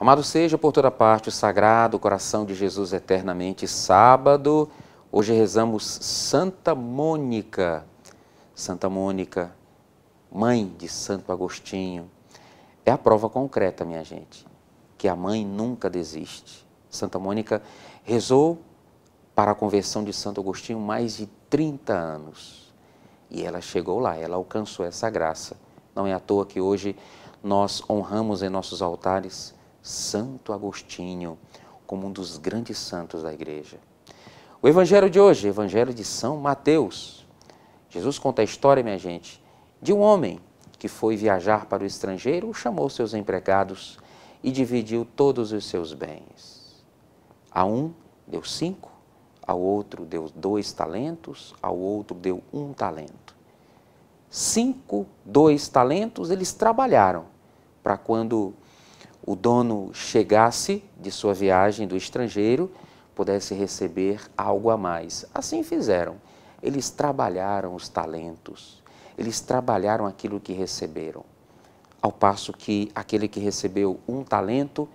Amado seja por toda parte o sagrado coração de Jesus eternamente. Sábado, hoje rezamos Santa Mônica. Santa Mônica, mãe de Santo Agostinho. É a prova concreta, minha gente, que a mãe nunca desiste. Santa Mônica rezou para a conversão de Santo Agostinho mais de 30 anos. E ela chegou lá, ela alcançou essa graça. Não é à toa que hoje nós honramos em nossos altares Santo Agostinho como um dos grandes santos da igreja. O evangelho de hoje, evangelho de São Mateus. Jesus conta a história, minha gente, de um homem que foi viajar para o estrangeiro, chamou seus empregados e dividiu todos os seus bens. A um deu cinco, ao outro deu dois talentos, ao outro deu um talento. Cinco, dois talentos eles trabalharam para quando o dono chegasse de sua viagem do estrangeiro, pudesse receber algo a mais. Assim fizeram. Eles trabalharam os talentos, eles trabalharam aquilo que receberam. Ao passo que aquele que recebeu um talento,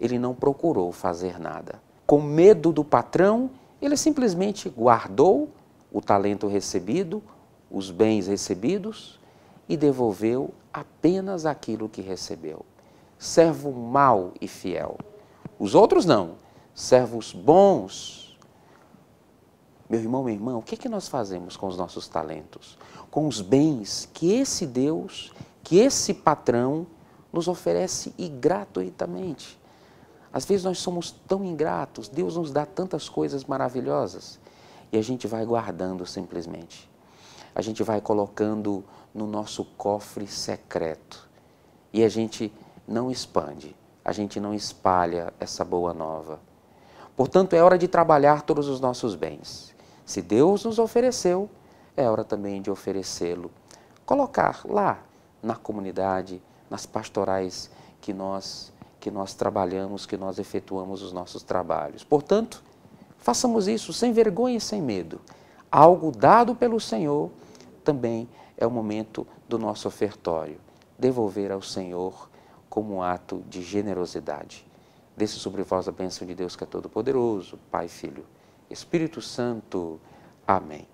ele não procurou fazer nada. Com medo do patrão, ele simplesmente guardou o talento recebido, os bens recebidos e devolveu apenas aquilo que recebeu servo mau e fiel. Os outros não, servos bons. Meu irmão, minha irmã, o que, é que nós fazemos com os nossos talentos? Com os bens que esse Deus, que esse patrão nos oferece e gratuitamente. Às vezes nós somos tão ingratos, Deus nos dá tantas coisas maravilhosas e a gente vai guardando simplesmente. A gente vai colocando no nosso cofre secreto. E a gente não expande, a gente não espalha essa boa nova. Portanto, é hora de trabalhar todos os nossos bens. Se Deus nos ofereceu, é hora também de oferecê-lo. Colocar lá na comunidade, nas pastorais que nós que nós trabalhamos, que nós efetuamos os nossos trabalhos. Portanto, façamos isso sem vergonha e sem medo. Algo dado pelo Senhor também é o momento do nosso ofertório. Devolver ao Senhor como um ato de generosidade. Desça sobre vós a bênção de Deus que é todo-poderoso, Pai, Filho, Espírito Santo. Amém.